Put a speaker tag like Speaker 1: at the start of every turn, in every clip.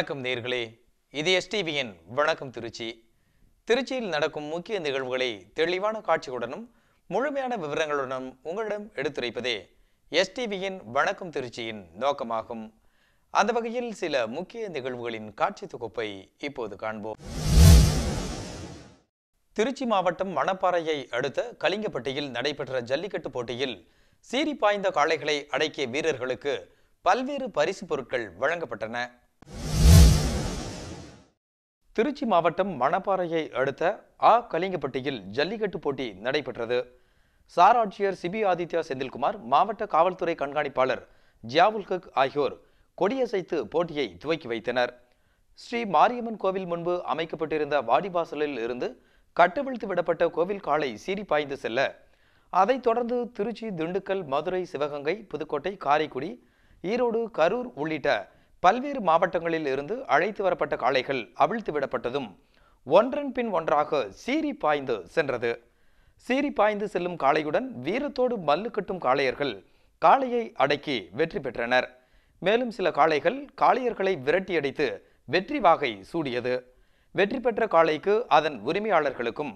Speaker 1: வணக்கம் நேர்களே இது எஸ்டிவியின் வணக்கம் திருச்சி திருச்சியில் நடக்கும் முக்கிய நிகழ்வுகளை தெளிவான காட்சிகளுடனும் முழுமையான விவரங்களுடனும் உங்களிடம் எடுத்துரைப்பதே எஸ்டிவியின் வணக்கம் திருச்சியின் நோக்கமாகும் அந்த வகையில் சில முக்கிய நிகழ்வுகளின் காட்சி தொகுப்பை இப்போது காண்போம் திருச்சி மாவட்டம் மணப்பாறையை அடுத்த கலிங்கப்பட்டியில் நடைபெற்ற ஜல்லிக்கட்டு போட்டியில் சீறி பாய்ந்த காளைகளை அடக்கிய வீரர்களுக்கு பல்வேறு பரிசு பொருட்கள் வழங்கப்பட்டன திருச்சி மாவட்டம் மணப்பாறையை அடுத்த ஆ கலிங்கப்பட்டியில் ஜல்லிக்கட்டு போட்டி நடைபெற்றது சார் ஆட்சியர் சிபி ஆதித்யா செந்தில்குமார் மாவட்ட காவல்துறை கண்காணிப்பாளர் ஜியாவுல் ஹக் ஆகியோர் கொடியசைத்து போட்டியை துவக்கி வைத்தனர் ஸ்ரீ மாரியம்மன் கோவில் முன்பு அமைக்கப்பட்டிருந்த வாடிவாசலில் இருந்து கட்டவிழ்த்து விடப்பட்ட கோவில் காலை சீறி பாய்ந்து செல்ல அதைத் தொடர்ந்து திருச்சி திண்டுக்கல் மதுரை சிவகங்கை புதுக்கோட்டை காரைக்குடி ஈரோடு கரூர் உள்ளிட்ட பல்வேறு மாவட்டங்களில் இருந்து அழைத்து வரப்பட்ட காளைகள் அவிழ்த்து விடப்பட்டதும் ஒன்றன் பின் ஒன்றாக சீறி பாய்ந்து சென்றது சீறி பாய்ந்து செல்லும் காளையுடன் வீரத்தோடு மல்லு கட்டும் காளையர்கள் காளையை அடக்கி வெற்றி பெற்றனர் மேலும் சில காளைகள் காளையர்களை விரட்டியடித்து வெற்றி வாகை சூடியது வெற்றி பெற்ற காளைக்கு அதன் உரிமையாளர்களுக்கும்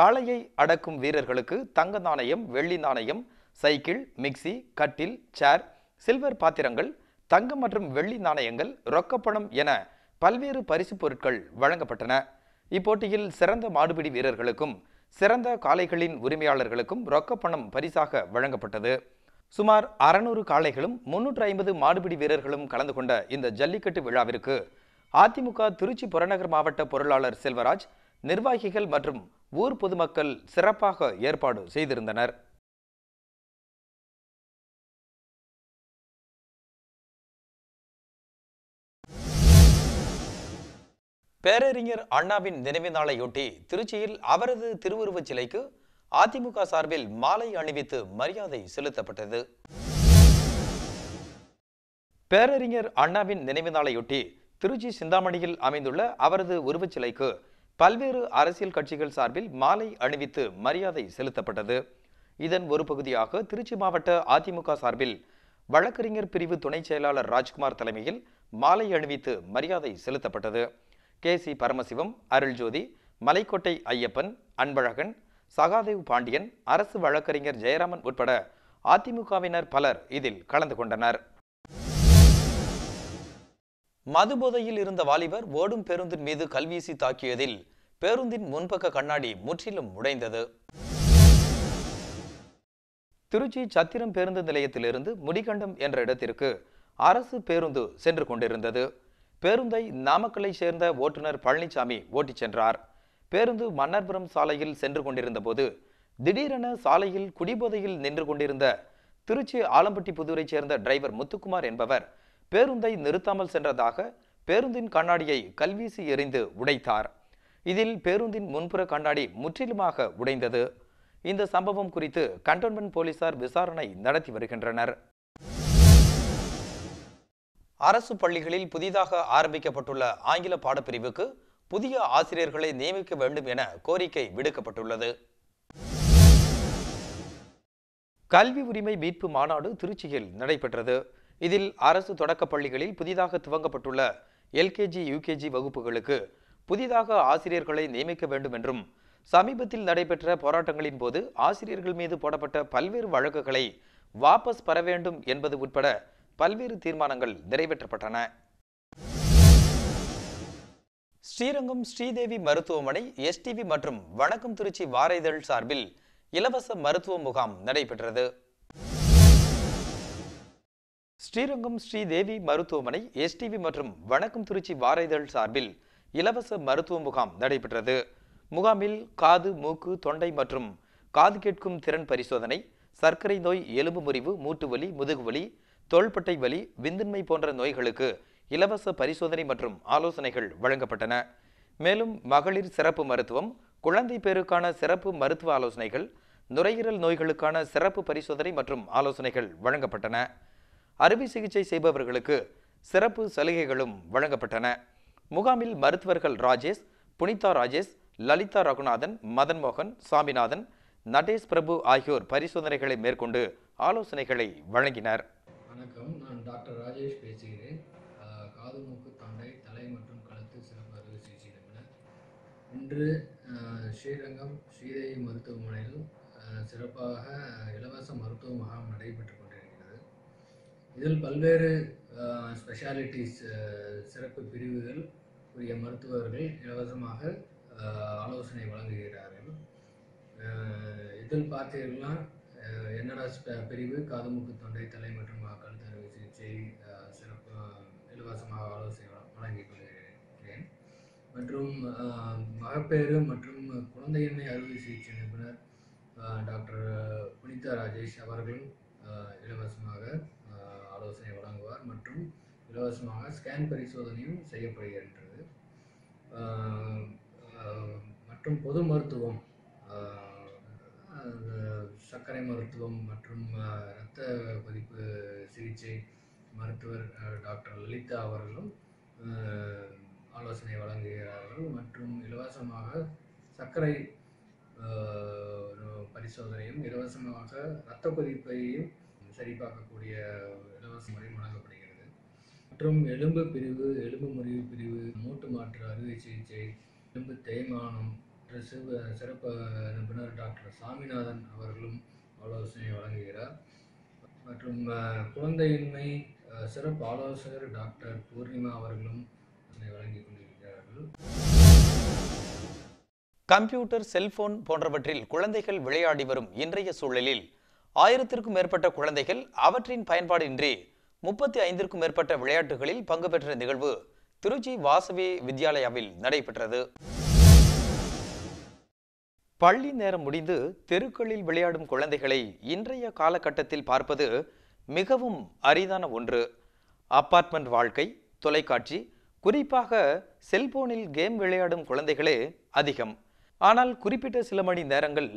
Speaker 1: காளையை அடக்கும் வீரர்களுக்கு தங்க நாணயம் வெள்ளி நாணயம் சைக்கிள் மிக்சி கட்டில் சேர் சில்வர் பாத்திரங்கள் தங்கம் மற்றும் வெள்ளி நாணயங்கள் ரொக்கப்பணம் என பல்வேறு பரிசு பொருட்கள் வழங்கப்பட்டன இப்போட்டியில் சிறந்த மாடுபிடி வீரர்களுக்கும் சிறந்த காளைகளின் உரிமையாளர்களுக்கும் ரொக்கப்பணம் பரிசாக வழங்கப்பட்டது சுமார் அறநூறு காளைகளும் முன்னூற்று ஐம்பது மாடுபிடி வீரர்களும் கலந்து கொண்ட இந்த ஜல்லிக்கட்டு விழாவிற்கு அதிமுக திருச்சி புறநகர் மாவட்ட பொருளாளர் செல்வராஜ் நிர்வாகிகள் மற்றும் ஊர் பொதுமக்கள் சிறப்பாக ஏற்பாடு செய்திருந்தனர் பேரறிஞர் அண்ணாவின் நினைவு நாளையொட்டி திருச்சியில் அவரது திருவுருவச் சிலைக்கு அதிமுக சார்பில் மாலை அணிவித்து மரியாதை செலுத்தப்பட்டது பேரறிஞர் அண்ணாவின் நினைவு நாளையொட்டி திருச்சி சிந்தாமணியில் அமைந்துள்ள அவரது உருவச் சிலைக்கு பல்வேறு அரசியல் கட்சிகள் சார்பில் மாலை அணிவித்து மரியாதை செலுத்தப்பட்டது இதன் ஒரு பகுதியாக திருச்சி மாவட்ட அதிமுக சார்பில் வழக்கறிஞர் பிரிவு துணைச் செயலாளர் ராஜ்குமார் தலைமையில் மாலை அணிவித்து மரியாதை செலுத்தப்பட்டது கே சி பரமசிவம் அருள்ஜோதி மலைக்கோட்டை ஐயப்பன் அன்பழகன் சகாதேவ் பாண்டியன் அரசு வழக்கறிஞர் ஜெயராமன் உட்பட அதிமுகவினர் பலர் இதில் கலந்து கொண்டனர் மதுபோதையில் இருந்த வாலிபர் ஓடும் பேருந்தின் மீது கல்வீசி தாக்கியதில் பேருந்தின் முன்பக்க கண்ணாடி முற்றிலும் உடைந்தது திருச்சி சத்திரம் பேருந்து நிலையத்திலிருந்து முடிகண்டம் என்ற இடத்திற்கு அரசு பேருந்து சென்று கொண்டிருந்தது பேருந்தை நாமக்கலை சேர்ந்த ஓட்டுநர் பழனிசாமி ஓட்டிச் சென்றார் பேருந்து மன்னர்புரம் சாலையில் சென்று கொண்டிருந்த போது திடீரென சாலையில் குடிபோதையில் நின்று கொண்டிருந்த திருச்சி ஆலம்பட்டி புதூரைச் சேர்ந்த டிரைவர் முத்துக்குமார் என்பவர் பேருந்தை நிறுத்தாமல் சென்றதாக பேருந்தின் கண்ணாடியை கல்வீசி எறிந்து உடைத்தார் இதில் பேருந்தின் முன்புற கண்ணாடி முற்றிலுமாக உடைந்தது இந்த சம்பவம் குறித்து கண்டோன்மெண்ட் போலீசார் விசாரணை நடத்தி வருகின்றனர் அரசு பள்ளிகளில் புதிதாக ஆரம்பிக்கப்பட்டுள்ள ஆங்கில பாடப்பிரிவுக்கு புதிய ஆசிரியர்களை நியமிக்க வேண்டும் என கோரிக்கை விடுக்கப்பட்டுள்ளது கல்வி உரிமை மீட்பு மாநாடு திருச்சியில் நடைபெற்றது இதில் அரசு தொடக்க பள்ளிகளில் புதிதாக துவங்கப்பட்டுள்ள எல்கேஜி யுகேஜி வகுப்புகளுக்கு புதிதாக ஆசிரியர்களை நியமிக்க வேண்டும் என்றும் சமீபத்தில் நடைபெற்ற போராட்டங்களின் போது ஆசிரியர்கள் மீது போடப்பட்ட பல்வேறு வழக்குகளை வாபஸ் பெற வேண்டும் என்பது உட்பட பல்வேறு தீர்மானங்கள் நிறைவேற்றப்பட்டன ஸ்ரீரங்கம் ஸ்ரீதேவி மருத்துவமனை எஸ்டிவி மற்றும் வணக்கம் திருச்சி வார இதழ் சார்பில் இலவச மருத்துவ முகாம் நடைபெற்றது ஸ்ரீரங்கம் ஸ்ரீதேவி மருத்துவமனை எஸ்டிவி மற்றும் வணக்கம் திருச்சி வார இதழ் சார்பில் இலவச மருத்துவ முகாம் நடைபெற்றது முகாமில் காது மூக்கு தொண்டை மற்றும் காது கேட்கும் திறன் பரிசோதனை சர்க்கரை நோய் எலும்பு முறிவு மூட்டுவலி முதுகுவலி தோள்பட்டை வலி விந்தின்மை போன்ற நோய்களுக்கு இலவச பரிசோதனை மற்றும் ஆலோசனைகள் வழங்கப்பட்டன மேலும் மகளிர் சிறப்பு மருத்துவம் குழந்தை பேருக்கான சிறப்பு மருத்துவ ஆலோசனைகள் நுரையீரல் நோய்களுக்கான சிறப்பு பரிசோதனை மற்றும் ஆலோசனைகள் வழங்கப்பட்டன அறுவை சிகிச்சை செய்பவர்களுக்கு சிறப்பு சலுகைகளும் வழங்கப்பட்டன முகாமில் மருத்துவர்கள் ராஜேஷ் புனிதா ராஜேஷ் லலிதா ரகுநாதன் மதன் மோகன் சாமிநாதன் நடேஷ் பிரபு ஆகியோர் பரிசோதனைகளை மேற்கொண்டு ஆலோசனைகளை வழங்கினர்
Speaker 2: வணக்கம் நான் டாக்டர் ராஜேஷ் பேசுகிறேன் காது மூக்கு தொண்டை தலை மற்றும் கழுத்து சிறப்பு அறுவை சிகிச்சை நிபுணர் இன்று ஸ்ரீரங்கம் ஸ்ரீதேவி மருத்துவமனையில் சிறப்பாக இலவச மருத்துவ முகாம் நடைபெற்று கொண்டிருக்கிறது இதில் பல்வேறு ஸ்பெஷாலிட்டிஸ் சிறப்பு பிரிவுகள் உரிய மருத்துவர்கள் இலவசமாக ஆலோசனை வழங்குகிறார்கள் இதில் பார்த்தீர்கள்னா என்ஆர்எஸ் பிரிவு காதுமுக்கு தொண்டை தலை மற்றும் வாக்காளர் தரவு சிகிச்சை சிறப்பு இலவசமாக ஆலோசனை வழங்கி கொள்கிறேன் மற்றும் மகப்பேறு மற்றும் குழந்தையின்மை அறுவை சிகிச்சை நிபுணர் டாக்டர் புனிதா ராஜேஷ் அவர்களும் இலவசமாக ஆலோசனை வழங்குவார் மற்றும் இலவசமாக ஸ்கேன் பரிசோதனையும் செய்யப்படுகின்றது மற்றும் பொது மருத்துவம் சர்க்கரை மருத்துவம் மற்றும் இரத்த கொதிப்பு சிகிச்சை மருத்துவர் டாக்டர் லலிதா அவர்களும் ஆலோசனை வழங்குகிறார்கள் மற்றும் இலவசமாக சர்க்கரை பரிசோதனையும் இலவசமாக இரத்த கொதிப்பையும் சரிபார்க்கக்கூடிய இலவச முறையும் வழங்கப்படுகிறது மற்றும் எலும்பு பிரிவு எலும்பு முறிவு பிரிவு மூட்டு மாற்று அறுவை சிகிச்சை எலும்பு தேய்மானம் சிவ சிறப்பு நிபுணர் டாக்டர் சாமிநாதன் அவர்களும் ஆலோசனை வழங்குகிறார் மற்றும் குழந்தையின்மை சிறப்பு
Speaker 1: ஆலோசகர் டாக்டர் பூர்ணிமா அவர்களும் வழங்கி கொண்டிருக்கிறார்கள் கம்ப்யூட்டர் செல்போன் போன்றவற்றில் குழந்தைகள் விளையாடி வரும் இன்றைய சூழலில் ஆயிரத்திற்கும் மேற்பட்ட குழந்தைகள் அவற்றின் பயன்பாடின்றி முப்பத்தி ஐந்திற்கும் மேற்பட்ட விளையாட்டுகளில் பங்கு பெற்ற நிகழ்வு திருச்சி வாசவி வித்யாலயாவில் நடைபெற்றது பள்ளி நேரம் முடிந்து தெருக்களில் விளையாடும் குழந்தைகளை இன்றைய காலகட்டத்தில் பார்ப்பது மிகவும் அரிதான ஒன்று அப்பார்ட்மெண்ட் வாழ்க்கை தொலைக்காட்சி குறிப்பாக செல்போனில் கேம் விளையாடும் குழந்தைகளே அதிகம் ஆனால் குறிப்பிட்ட சில மணி நேரங்கள்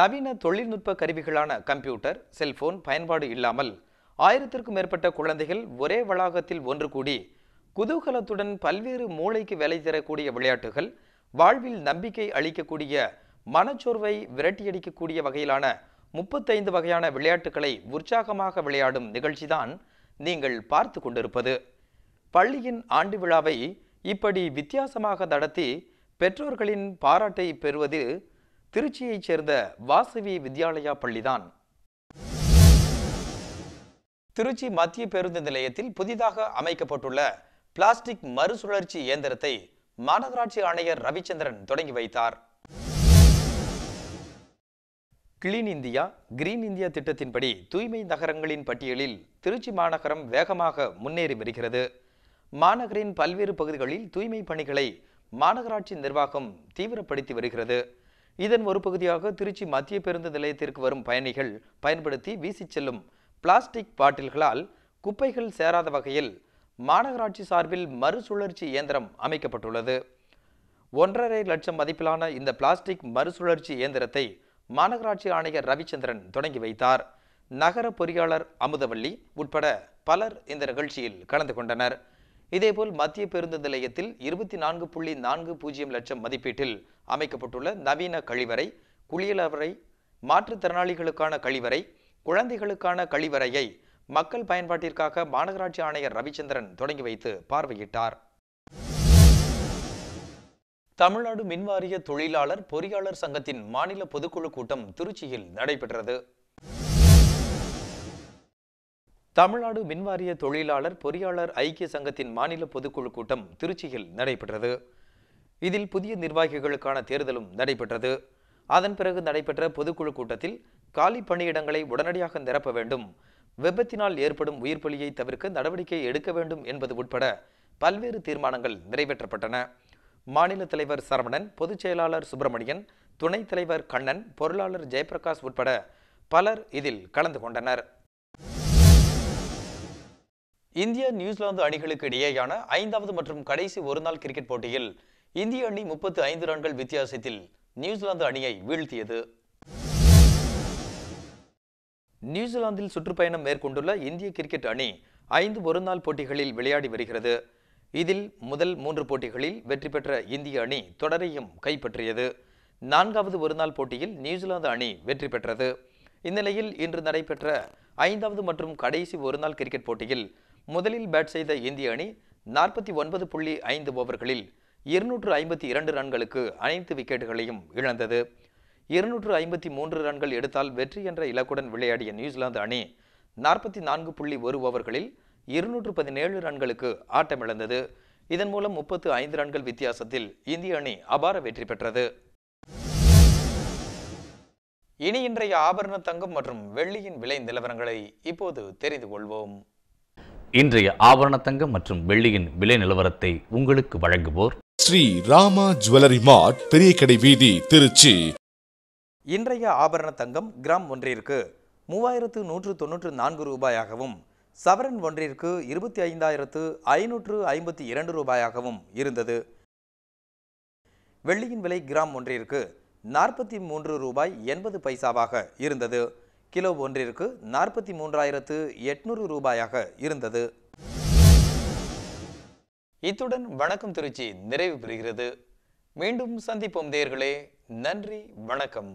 Speaker 1: நவீன தொழில்நுட்ப கருவிகளான கம்ப்யூட்டர் செல்போன் பயன்பாடு இல்லாமல் ஆயிரத்திற்கும் மேற்பட்ட குழந்தைகள் ஒரே வளாகத்தில் ஒன்று கூடி குதூகலத்துடன் பல்வேறு மூளைக்கு வேலை தரக்கூடிய விளையாட்டுகள் வாழ்வில் நம்பிக்கை அளிக்கக்கூடிய மனச்சோர்வை விரட்டியடிக்கக்கூடிய வகையிலான முப்பத்தைந்து வகையான விளையாட்டுகளை உற்சாகமாக விளையாடும் நிகழ்ச்சிதான் நீங்கள் பார்த்து கொண்டிருப்பது பள்ளியின் ஆண்டு விழாவை இப்படி வித்தியாசமாக நடத்தி பெற்றோர்களின் பாராட்டை பெறுவது திருச்சியைச் சேர்ந்த வாசவி வித்யாலயா பள்ளிதான் திருச்சி மத்திய பேருந்து நிலையத்தில் புதிதாக அமைக்கப்பட்டுள்ள பிளாஸ்டிக் மறுசுழற்சி இயந்திரத்தை மாநகராட்சி ஆணையர் ரவிச்சந்திரன் தொடங்கி வைத்தார் கிளீன் இந்தியா கிரீன் இந்தியா திட்டத்தின்படி தூய்மை நகரங்களின் பட்டியலில் திருச்சி மாநகரம் வேகமாக முன்னேறி வருகிறது மாநகரின் பல்வேறு பகுதிகளில் தூய்மை பணிகளை மாநகராட்சி நிர்வாகம் தீவிரப்படுத்தி வருகிறது இதன் ஒரு பகுதியாக திருச்சி மத்திய பேருந்து நிலையத்திற்கு வரும் பயணிகள் பயன்படுத்தி வீசிச் செல்லும் பிளாஸ்டிக் பாட்டில்களால் குப்பைகள் சேராத வகையில் மாநகராட்சி சார்பில் மறுசுழற்சி இயந்திரம் அமைக்கப்பட்டுள்ளது ஒன்றரை லட்சம் மதிப்பிலான இந்த பிளாஸ்டிக் மறுசுழற்சி இயந்திரத்தை மாநகராட்சி ஆணையர் ரவிச்சந்திரன் தொடங்கி வைத்தார் நகர பொறியாளர் அமுதவள்ளி உட்பட பலர் இந்த நிகழ்ச்சியில் கலந்து கொண்டனர் இதேபோல் மத்திய பேருந்து நிலையத்தில் இருபத்தி நான்கு புள்ளி நான்கு பூஜ்ஜியம் லட்சம் மதிப்பீட்டில் அமைக்கப்பட்டுள்ள நவீன கழிவறை குளியலவரை மாற்றுத்திறனாளிகளுக்கான கழிவறை குழந்தைகளுக்கான கழிவறையை மக்கள் பயன்பாட்டிற்காக மாநகராட்சி ஆணையர் ரவிச்சந்திரன் தொடங்கி வைத்து பார்வையிட்டார் தமிழ்நாடு மின்வாரிய தொழிலாளர் பொறியாளர் சங்கத்தின் மாநில பொதுக்குழு கூட்டம் திருச்சியில் நடைபெற்றது தமிழ்நாடு மின்வாரிய தொழிலாளர் பொறியாளர் ஐக்கிய சங்கத்தின் மாநில பொதுக்குழு கூட்டம் திருச்சியில் நடைபெற்றது இதில் புதிய நிர்வாகிகளுக்கான தேர்தலும் நடைபெற்றது அதன் பிறகு நடைபெற்ற பொதுக்குழு கூட்டத்தில் காலி பணியிடங்களை உடனடியாக நிரப்ப வேண்டும் விபத்தினால் ஏற்படும் உயிர்பலியை தவிர்க்க நடவடிக்கை எடுக்க வேண்டும் என்பது உட்பட பல்வேறு தீர்மானங்கள் நிறைவேற்றப்பட்டன மாநில தலைவர் சரவணன் பொதுச் செயலாளர் சுப்பிரமணியன் துணைத் தலைவர் கண்ணன் பொருளாளர் ஜெயபிரகாஷ் உட்பட பலர் இதில் கலந்து கொண்டனர் இந்திய நியூசிலாந்து அணிகளுக்கு இடையேயான ஐந்தாவது மற்றும் கடைசி ஒருநாள் கிரிக்கெட் போட்டியில் இந்திய அணி முப்பத்து ஐந்து ரன்கள் வித்தியாசத்தில் நியூசிலாந்து அணியை வீழ்த்தியது நியூசிலாந்தில் சுற்றுப்பயணம் மேற்கொண்டுள்ள இந்திய கிரிக்கெட் அணி ஐந்து ஒருநாள் போட்டிகளில் விளையாடி வருகிறது இதில் முதல் மூன்று போட்டிகளில் வெற்றி பெற்ற இந்திய அணி தொடரையும் கைப்பற்றியது நான்காவது ஒருநாள் போட்டியில் நியூசிலாந்து அணி வெற்றி பெற்றது இந்நிலையில் இன்று நடைபெற்ற ஐந்தாவது மற்றும் கடைசி ஒருநாள் கிரிக்கெட் போட்டியில் முதலில் பேட் செய்த இந்திய அணி நாற்பத்தி ஒன்பது புள்ளி ஐந்து ஓவர்களில் இருநூற்று ஐம்பத்தி இரண்டு ரன்களுக்கு அனைத்து விக்கெட்டுகளையும் இழந்தது இருநூற்று ஐம்பத்தி மூன்று ரன்கள் எடுத்தால் வெற்றி என்ற இலக்குடன் விளையாடிய நியூசிலாந்து அணி நாற்பத்தி நான்கு புள்ளி ஒரு ஓவர்களில் இருநூற்று பதினேழு ரன்களுக்கு ஆட்டமிழந்தது இதன் மூலம் முப்பத்து ஐந்து ரன்கள் வித்தியாசத்தில் இந்திய அணி அபார வெற்றி பெற்றது இனி இன்றைய ஆபரண தங்கம் மற்றும் வெள்ளியின் விலை நிலவரங்களை இப்போது தெரிந்து கொள்வோம் இன்றைய ஆபரண தங்கம் மற்றும் வெள்ளியின் விலை நிலவரத்தை உங்களுக்கு வழங்குவோர் ஸ்ரீ ராமா ஜுவல்லரி மார்ட் பெரிய கடை வீதி திருச்சி இன்றைய ஆபரண தங்கம் கிராம் ஒன்றிற்கு மூவாயிரத்து நூற்று தொன்னூற்று நான்கு ரூபாயாகவும் சவரன் ஒன்றிற்கு இருபத்தி ஐந்தாயிரத்து ஐநூற்று ஐம்பத்தி இரண்டு ரூபாயாகவும் இருந்தது வெள்ளியின் விலை கிராம் ஒன்றிற்கு நாற்பத்தி மூன்று ரூபாய் எண்பது பைசாவாக இருந்தது கிலோ ஒன்றிற்கு நாற்பத்தி மூன்றாயிரத்து எட்நூறு ரூபாயாக இருந்தது இத்துடன் வணக்கம் திருச்சி நிறைவு பெறுகிறது மீண்டும் சந்திப்போம் தேர்களே நன்றி வணக்கம்